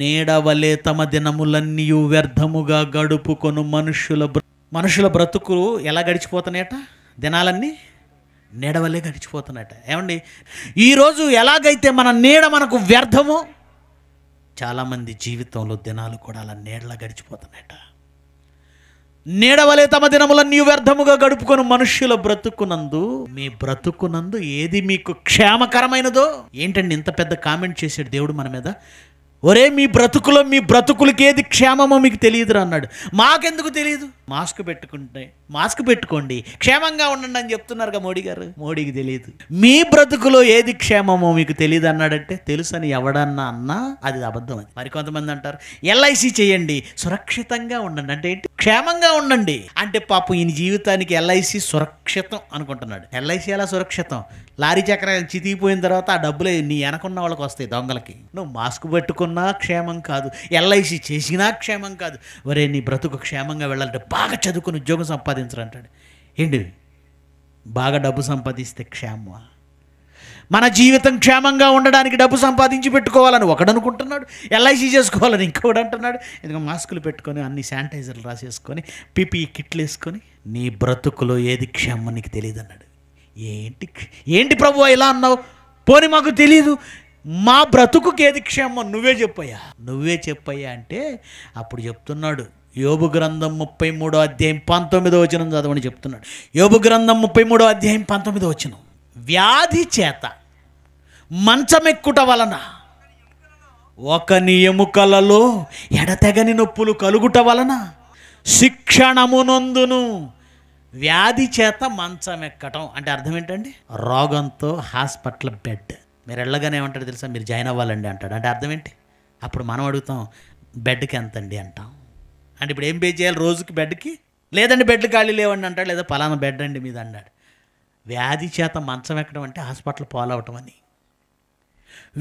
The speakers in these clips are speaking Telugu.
నీడవలే తమ దినములన్నీ వ్యర్థముగా గడుపుకొను మనుషుల మనుషుల బ్రతుకులు ఎలా గడిచిపోతున్నాయట దినాలన్నీ నీడవలే గడిచిపోతున్నాయట ఏమండి ఈరోజు ఎలాగైతే మన నీడ మనకు వ్యర్థము చాలామంది జీవితంలో దినాలు కూడా అలా నీడలా గడిచిపోతున్నాయట నీడవలే తమ దినములన్నీ వ్యర్థముగా గడుపుకొని మనుష్యుల బ్రతుకునందు మీ బ్రతుకునందు ఏది మీకు క్షేమకరమైనదో ఏంటండి ఇంత పెద్ద కామెంట్ చేసాడు దేవుడు మన మీద ఒరే మీ బ్రతుకులో మీ బ్రతుకులకి ఏది క్షేమమో మీకు తెలియదురా అన్నాడు మాకెందుకు తెలియదు మాస్క్ పెట్టుకుంటే మాస్క్ పెట్టుకోండి క్షేమంగా ఉండండి అని చెప్తున్నారుగా మోడీ గారు మోడీకి తెలియదు మీ బ్రతుకులో ఏది క్షేమమో మీకు తెలియదు అన్నాడంటే తెలుసు అని ఎవడన్నా అన్నా అది అబద్ధం అది మరికొంతమంది అంటారు ఎల్ఐసి చేయండి సురక్షితంగా ఉండండి అంటే ఏంటి క్షేమంగా ఉండండి అంటే పాపం ఈయన జీవితానికి ఎల్ఐసి సురక్షితం అనుకుంటున్నాడు ఎల్ఐసి ఎలా సురక్షితం లారీ చక్రం చితికిపోయిన తర్వాత ఆ డబ్బులు నీ వెనకున్న వాళ్ళకి వస్తాయి దొంగలకి నువ్వు మాస్క్ పెట్టుకున్నా క్షేమం కాదు ఎల్ఐసి చేసినా క్షేమం కాదు వరే నీ బ్రతుకు క్షేమంగా వెళ్ళాలంటే బాగా చదువుకుని ఉద్యోగం సంపాదించరు అంటాడు ఏంటి బాగా డబ్బు సంపాదిస్తే క్షేమ మన జీవితం క్షేమంగా ఉండడానికి డబ్బు సంపాదించి పెట్టుకోవాలని ఒకడనుకుంటున్నాడు ఎల్ఐసి చేసుకోవాలని ఇంకోడు అంటున్నాడు ఇదిగో మాస్కులు పెట్టుకొని అన్ని శానిటైజర్లు రాసేసుకొని పిపి కిట్లు వేసుకొని నీ బ్రతుకులో ఏది క్షేమం నీకు తెలియదు అన్నాడు ఏంటి ఏంటి ప్రభు ఇలా అన్నావు పోనీ మాకు తెలియదు మా బ్రతుకుకి ఏది క్షేమం నువ్వే చెప్పయ్యా నువ్వే చెప్పయ్యా అంటే అప్పుడు చెప్తున్నాడు యోబు గ్రంథం ముప్పై మూడో అధ్యాయం పంతొమ్మిదో వచనం చదవని చెప్తున్నాడు యోబు గ్రంథం ముప్పై మూడో అధ్యాయం పంతొమ్మిదో వచనం వ్యాధి చేత మంచమెక్కుట వలన ఒకని ఎముకలలో ఎడతెగని నొప్పులు కలుగుట వలన శిక్షణమునందును వ్యాధి చేత మంచం ఎక్కటం అంటే అర్థం ఏంటండి రోగంతో హాస్పిటల్ బెడ్ మీరు వెళ్ళగానే ఏమంటాడు తెలుసా మీరు జాయిన్ అవ్వాలండి అంటాడు అంటే అర్థం ఏంటి అప్పుడు మనం అడుగుతాం బెడ్కి ఎంతండి అంటాం అంటే ఇప్పుడు ఏం పే చేయాలి రోజుకి బెడ్కి లేదండి బెడ్లు ఖాళీ లేవండి అంటాడు లేదా పలానా బెడ్ అండి మీద అన్నాడు వ్యాధి చేత మంచం ఎక్కడం అంటే హాస్పిటల్ పాలవటం అని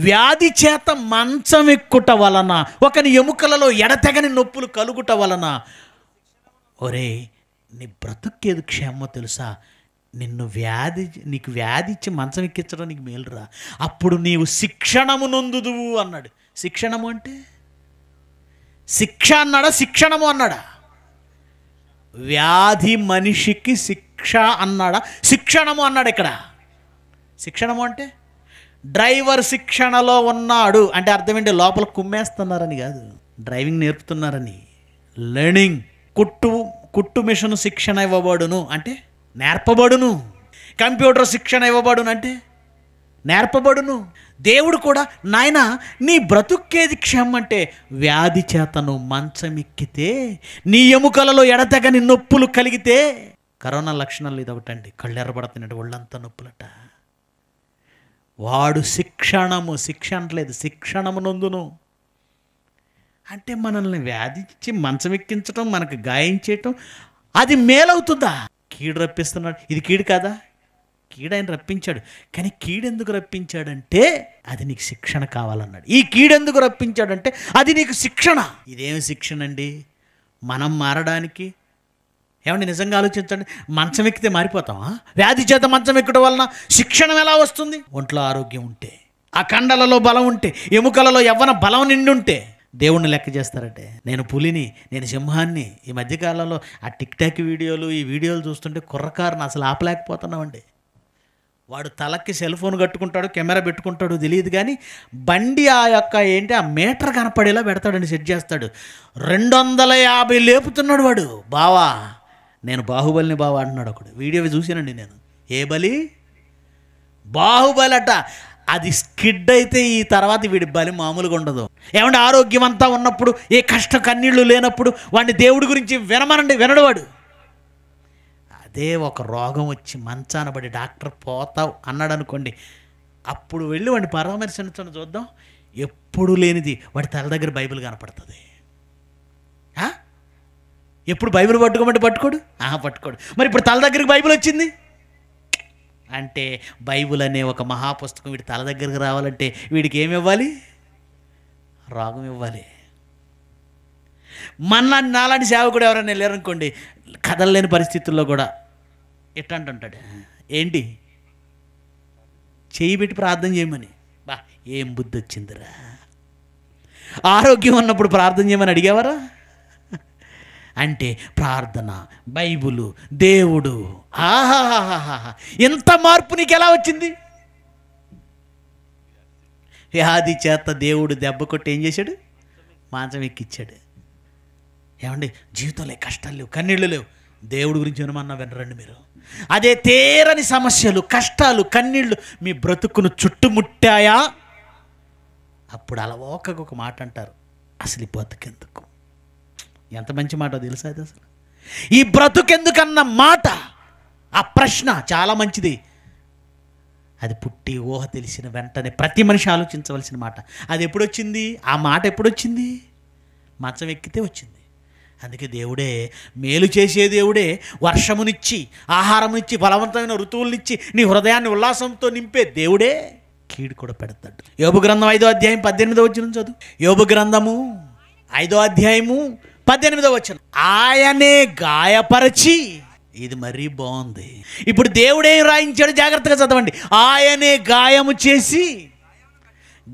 వ్యాధి చేత మంచం ఎక్కుట వలన ఒకని ఎముకలలో ఎడతెగని నొప్పులు కలుగుట వలన ఒరే నీ బ్రతుక్కేది క్షేమో తెలుసా నిన్ను వ్యాధి నీకు వ్యాధి ఇచ్చి మంచం ఎక్కించడం నీకు మేలురా అప్పుడు నీవు శిక్షణము నొందుదువు అన్నాడు శిక్షణము అంటే శిక్ష అన్నాడా శిక్షణము అన్నాడా వ్యాధి మనిషికి శిక్ష అన్నాడా శిక్షణము అన్నాడు ఇక్కడ శిక్షణము అంటే డ్రైవర్ శిక్షణలో ఉన్నాడు అంటే ఏంటి లోపల కుమ్మేస్తున్నారని కాదు డ్రైవింగ్ నేర్పుతున్నారని లెర్నింగ్ కుట్టు కుట్టు మిషన్ శిక్షణ ఇవ్వబడును అంటే నేర్పబడును కంప్యూటర్ శిక్షణ ఇవ్వబడును అంటే నేర్పబడును దేవుడు కూడా నాయన నీ బ్రతుక్కేది క్షేమంటే వ్యాధి చేతను మంచమిక్కితే నీ ఎముకలలో ఎడతగని నొప్పులు కలిగితే కరోనా లక్షణాలు ఇది ఇదొకటండి కళ్ళెర్రబడుతున్నట్టు ఒళ్ళంతా నొప్పులట వాడు శిక్షణము శిక్షణ లేదు శిక్షణము నందును అంటే మనల్ని వ్యాధించి మంచమెక్కించడం మనకు గాయం చేయటం అది మేలవుతుందా కీడు రప్పిస్తున్నాడు ఇది కీడు కాదా కీడైన రప్పించాడు కానీ కీడెందుకు రప్పించాడంటే అది నీకు శిక్షణ కావాలన్నాడు ఈ కీడెందుకు రప్పించాడంటే అది నీకు శిక్షణ ఇదేమి శిక్షణ అండి మనం మారడానికి ఏమండి నిజంగా ఆలోచించండి మంచం ఎక్కితే మారిపోతామా వ్యాధి చేత మంచం ఎక్కడం వలన శిక్షణం ఎలా వస్తుంది ఒంట్లో ఆరోగ్యం ఉంటే ఆ కండలలో బలం ఉంటే ఎముకలలో యవ్వన బలం నిండుంటే దేవుణ్ణి లెక్క చేస్తారంటే నేను పులిని నేను సింహాన్ని ఈ మధ్యకాలంలో ఆ టిక్ టాక్ వీడియోలు ఈ వీడియోలు చూస్తుంటే కుర్రకారుని అసలు ఆపలేకపోతున్నామండి వాడు తలకి సెల్ ఫోన్ కట్టుకుంటాడు కెమెరా పెట్టుకుంటాడు తెలియదు కానీ బండి ఆ యొక్క ఏంటి ఆ మీటర్ కనపడేలా పెడతాడని సెట్ చేస్తాడు రెండు వందల యాభై లేపుతున్నాడు వాడు బావా నేను బాహుబలిని బావా అంటున్నాడు ఒకడు వీడియో చూసానండి నేను ఏ బలి బాహుబలి అట అది స్కిడ్ అయితే ఈ తర్వాత వీడి బలి మామూలుగా ఉండదు ఏమంటే ఆరోగ్యం అంతా ఉన్నప్పుడు ఏ కష్ట కన్నీళ్ళు లేనప్పుడు వాడిని దేవుడి గురించి వినమనండి వినడు వాడు అదే ఒక రోగం వచ్చి మంచాన పడి డాక్టర్ పోతావు అన్నాడు అనుకోండి అప్పుడు వెళ్ళి వాడిని పరామర్శించడం చూద్దాం ఎప్పుడు లేనిది వాడి తల దగ్గర బైబిల్ కనపడుతుంది ఎప్పుడు బైబిల్ పట్టుకోమంటే పట్టుకోడు ఆహా పట్టుకోడు మరి ఇప్పుడు తల దగ్గరికి బైబిల్ వచ్చింది అంటే బైబిల్ అనే ఒక మహాపుస్తకం వీడి తల దగ్గరికి రావాలంటే వీడికి ఏమి ఇవ్వాలి రోగం ఇవ్వాలి మన నాలాంటి సేవకుడు ఎవరైనా వెళ్ళారనుకోండి కదలలేని పరిస్థితుల్లో కూడా ఎట్లా అంటుంటాడు ఏంటి చేయి పెట్టి ప్రార్థన చేయమని బా ఏం బుద్ధి వచ్చిందిరా ఆరోగ్యం ఉన్నప్పుడు ప్రార్థన చేయమని అడిగేవారా అంటే ప్రార్థన బైబులు దేవుడు ఆహాహాహా ఎంత మార్పు నీకు ఎలా వచ్చింది వ్యాధి చేత దేవుడు దెబ్బ కొట్టి ఏం చేశాడు మాంసం ఎక్కిచ్చాడు ఏమండి జీవితంలో కష్టాలు లేవు కన్నీళ్ళు లేవు దేవుడి గురించి ఏమన్నా వినరండి మీరు అదే తేరని సమస్యలు కష్టాలు కన్నీళ్ళు మీ బ్రతుకును చుట్టుముట్టాయా అప్పుడు అలవోకకు ఒక మాట అంటారు అసలు బ్రతుకెందుకు ఎంత మంచి మాట తెలుసా అది అసలు ఈ బ్రతుకెందుకన్న మాట ఆ ప్రశ్న చాలా మంచిది అది పుట్టి ఊహ తెలిసిన వెంటనే ప్రతి మనిషి ఆలోచించవలసిన మాట అది ఎప్పుడొచ్చింది ఆ మాట ఎప్పుడొచ్చింది మంచం ఎక్కితే వచ్చింది అందుకే దేవుడే మేలు చేసే దేవుడే వర్షమునిచ్చి ఆహారమునిచ్చి బలవంతమైన ఋతువులనిచ్చి నీ హృదయాన్ని ఉల్లాసంతో నింపే దేవుడే కీడు కూడా పెడతాడు యోగ గ్రంథం ఐదో అధ్యాయం పద్దెనిమిదో వచ్చిన చదువు యోగ గ్రంథము ఐదో అధ్యాయము పద్దెనిమిదో వచ్చిన ఆయనే గాయపరచి ఇది మరీ బాగుంది ఇప్పుడు దేవుడేం రాయించాడు జాగ్రత్తగా చదవండి ఆయనే గాయము చేసి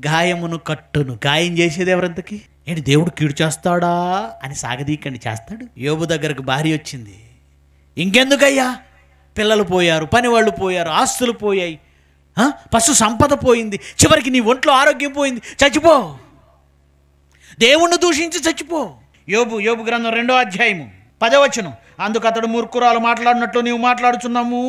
గాయమును కట్టును గాయం చేసేది ఎవరంతకి ఏంటి దేవుడు కీడు చేస్తాడా అని సాగదీకండి చేస్తాడు యోబు దగ్గరకు భార్య వచ్చింది ఇంకెందుకయ్యా పిల్లలు పోయారు పనివాళ్ళు పోయారు ఆస్తులు పోయాయి పశు సంపద పోయింది చివరికి నీ ఒంట్లో ఆరోగ్యం పోయింది చచ్చిపో దేవుణ్ణి దూషించి చచ్చిపో యోబు యోబు గ్రంథం రెండో అధ్యాయము పదవచనం అందుకు అతడు మూర్ఖురాలు మాట్లాడినట్లు నీవు మాట్లాడుచున్నాము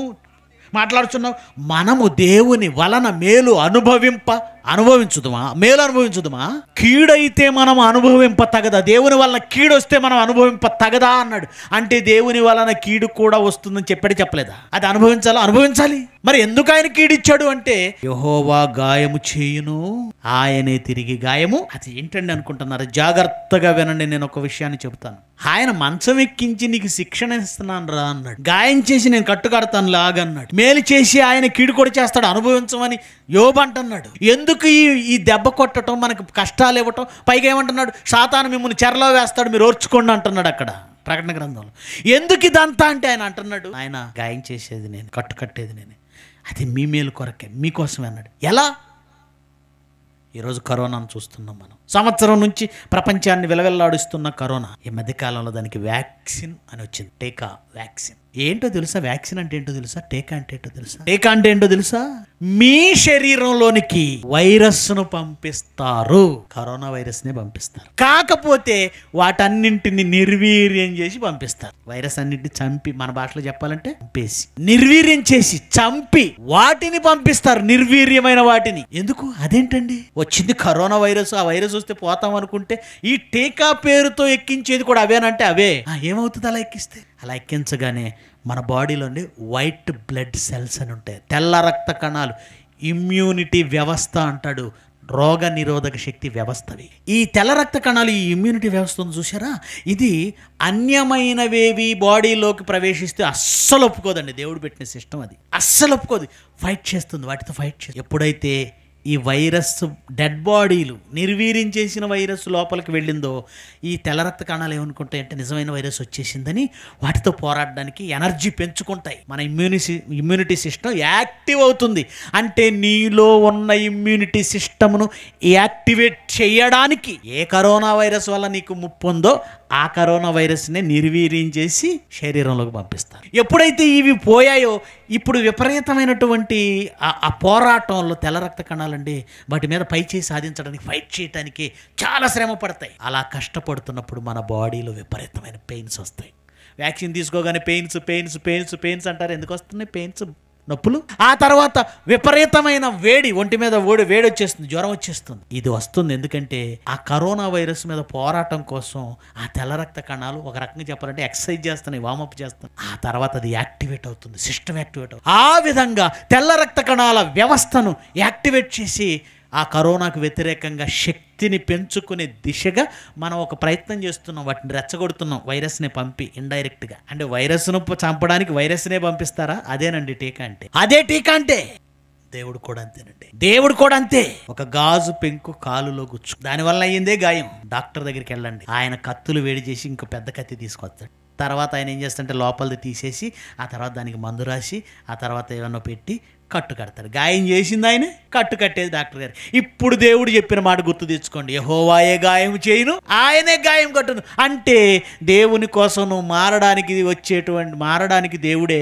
మాట్లాడుచున్నావు మనము దేవుని వలన మేలు అనుభవింప అనుభవించుదుమా మేలు అనుభవించుదుమా కీడైతే మనం అనుభవింప తగదా దేవుని వలన కీడొస్తే మనం అనుభవింప తగదా అన్నాడు అంటే దేవుని వలన కీడు కూడా వస్తుందని చెప్పాడు చెప్పలేదా అది అనుభవించాలా అనుభవించాలి మరి ఎందుకు ఆయన కీడిచ్చాడు అంటే యహోవా గాయము చేయును ఆయనే తిరిగి గాయము అది ఏంటండి అనుకుంటున్నారు జాగ్రత్తగా వినండి నేను ఒక విషయాన్ని చెబుతాను ఆయన మంచం ఎక్కించి నీకు శిక్షణ ఇస్తున్నాను రా అన్నాడు గాయం చేసి నేను కట్టుకడతాను లాగన్నాడు మేలు చేసి ఆయన కీడు చేస్తాడు అనుభవించమని యోబంటన్నాడు ఎందుకు ఈ ఈ దెబ్బ కొట్టడం మనకు కష్టాలు ఇవ్వటం పైగా ఏమంటున్నాడు శాతాను మిమ్మల్ని చెరలో వేస్తాడు మీరు ఓర్చుకోండి అంటున్నాడు అక్కడ ప్రకటన గ్రంథంలో ఎందుకు ఇదంతా అంటే ఆయన అంటున్నాడు ఆయన గాయం చేసేది నేను కట్టు కట్టేది నేను అది మీ మేలు కొరకే మీకోసం అన్నాడు ఎలా ఈరోజు కరోనాను చూస్తున్నాం మనం సంవత్సరం నుంచి ప్రపంచాన్ని విలవిల్లాడిస్తున్న కరోనా ఈ మధ్యకాలంలో దానికి వ్యాక్సిన్ అని వచ్చింది టీకా వ్యాక్సిన్ ఏంటో తెలుసా వ్యాక్సిన్ అంటే ఏంటో తెలుసా టీకా అంటే ఏంటో తెలుసా టీకా అంటే ఏంటో తెలుసా మీ శరీరంలోనికి వైరస్ను పంపిస్తారు కరోనా వైరస్నే పంపిస్తారు కాకపోతే వాటన్నింటిని నిర్వీర్యం చేసి పంపిస్తారు వైరస్ అన్నింటిని చంపి మన భాషలో చెప్పాలంటే పంపేసి నిర్వీర్యం చేసి చంపి వాటిని పంపిస్తారు నిర్వీర్యమైన వాటిని ఎందుకు అదేంటండి వచ్చింది కరోనా వైరస్ ఆ వైరస్ వస్తే పోతాం అనుకుంటే ఈ టీకా పేరుతో ఎక్కించేది కూడా అవేనంటే అవే ఏమవుతుంది అలా ఎక్కిస్తే అలా ఎక్కించగానే మన బాడీలోని వైట్ బ్లడ్ సెల్స్ అని ఉంటాయి తెల్ల రక్త కణాలు ఇమ్యూనిటీ వ్యవస్థ అంటాడు రోగ నిరోధక శక్తి వ్యవస్థవి ఈ తెల్ల రక్త కణాలు ఈ ఇమ్యూనిటీ వ్యవస్థను చూసారా ఇది అన్యమైనవేవి బాడీలోకి ప్రవేశిస్తే అస్సలు ఒప్పుకోదండి దేవుడు పెట్టిన సిస్టమ్ అది అస్సలు ఒప్పుకోదు ఫైట్ చేస్తుంది వాటితో ఫైట్ చేస్తుంది ఎప్పుడైతే ఈ వైరస్ డెడ్ బాడీలు నిర్వీర్యం వైరస్ లోపలికి వెళ్ళిందో ఈ తెల్లరక్త కణాలు ఏమనుకుంటాయంటే నిజమైన వైరస్ వచ్చేసిందని వాటితో పోరాడడానికి ఎనర్జీ పెంచుకుంటాయి మన ఇమ్యూని ఇమ్యూనిటీ సిస్టమ్ యాక్టివ్ అవుతుంది అంటే నీలో ఉన్న ఇమ్యూనిటీ సిస్టమ్ను యాక్టివేట్ చేయడానికి ఏ కరోనా వైరస్ వల్ల నీకు ముప్పు ఉందో ఆ కరోనా వైరస్ని నిర్వీర్యం చేసి శరీరంలోకి పంపిస్తారు ఎప్పుడైతే ఇవి పోయాయో ఇప్పుడు విపరీతమైనటువంటి ఆ పోరాటంలో తెల్ల రక్త కణాలండి వాటి మీద పైచేయి సాధించడానికి ఫైట్ చేయడానికి చాలా శ్రమ పడతాయి అలా కష్టపడుతున్నప్పుడు మన బాడీలో విపరీతమైన పెయిన్స్ వస్తాయి వ్యాక్సిన్ తీసుకోగానే పెయిన్స్ పెయిన్స్ పెయిన్స్ పెయిన్స్ అంటారు ఎందుకు వస్తున్నాయి పెయిన్స్ నొప్పులు ఆ తర్వాత విపరీతమైన వేడి ఒంటి మీద ఓడి వేడి వచ్చేస్తుంది జ్వరం వచ్చేస్తుంది ఇది వస్తుంది ఎందుకంటే ఆ కరోనా వైరస్ మీద పోరాటం కోసం ఆ తెల్ల రక్త కణాలు ఒక రకంగా చెప్పాలంటే ఎక్సర్సైజ్ చేస్తున్నాయి వామప్ చేస్తున్నాయి ఆ తర్వాత అది యాక్టివేట్ అవుతుంది సిస్టమ్ యాక్టివేట్ అవుతుంది ఆ విధంగా తెల్ల రక్త కణాల వ్యవస్థను యాక్టివేట్ చేసి ఆ కరోనాకు వ్యతిరేకంగా శక్తిని పెంచుకునే దిశగా మనం ఒక ప్రయత్నం చేస్తున్నాం వాటిని రెచ్చగొడుతున్నాం వైరస్ని పంపి ఇండైరెక్ట్గా అంటే వైరస్ను చంపడానికి వైరస్నే పంపిస్తారా అదేనండి టీకా అంటే అదే టీకా అంటే దేవుడు కూడా అంతేనండి దేవుడు కూడా అంతే ఒక గాజు పెంకు కాలులో గుచ్చు దానివల్ల అయ్యిందే గాయం డాక్టర్ దగ్గరికి వెళ్ళండి ఆయన కత్తులు వేడి చేసి ఇంకో పెద్ద కత్తి తీసుకొస్తాడు తర్వాత ఆయన ఏం చేస్తుంటే లోపలిది తీసేసి ఆ తర్వాత దానికి మందు రాసి ఆ తర్వాత ఏమన్నా పెట్టి కట్టు కడతారు గాయం చేసింది ఆయన కట్టు కట్టేది డాక్టర్ గారు ఇప్పుడు దేవుడు చెప్పిన మాట గుర్తు తెచ్చుకోండి యహోవాయే గాయం చేయను ఆయనే గాయం కట్టును అంటే దేవుని కోసం నువ్వు మారడానికి వచ్చేటువంటి మారడానికి దేవుడే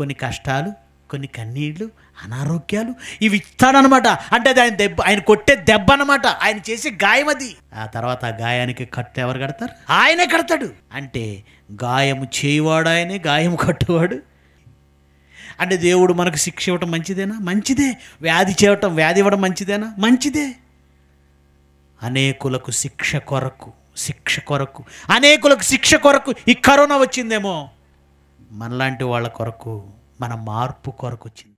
కొన్ని కష్టాలు కొన్ని కన్నీళ్లు అనారోగ్యాలు ఇవి ఇస్తాడనమాట అంటే అది ఆయన దెబ్బ ఆయన కొట్టే దెబ్బ అనమాట ఆయన చేసే గాయం అది ఆ తర్వాత ఆ గాయానికి కట్టు ఎవరు కడతారు ఆయనే కడతాడు అంటే గాయము చేయవాడు ఆయనే గాయం కట్టువాడు అంటే దేవుడు మనకు శిక్ష ఇవ్వటం మంచిదేనా మంచిదే వ్యాధి చేయటం వ్యాధి ఇవ్వడం మంచిదేనా మంచిదే అనేకులకు శిక్ష కొరకు శిక్ష కొరకు అనేకులకు శిక్ష కొరకు ఈ కరోనా వచ్చిందేమో మనలాంటి వాళ్ళ కొరకు మన మార్పు కొరకు వచ్చింది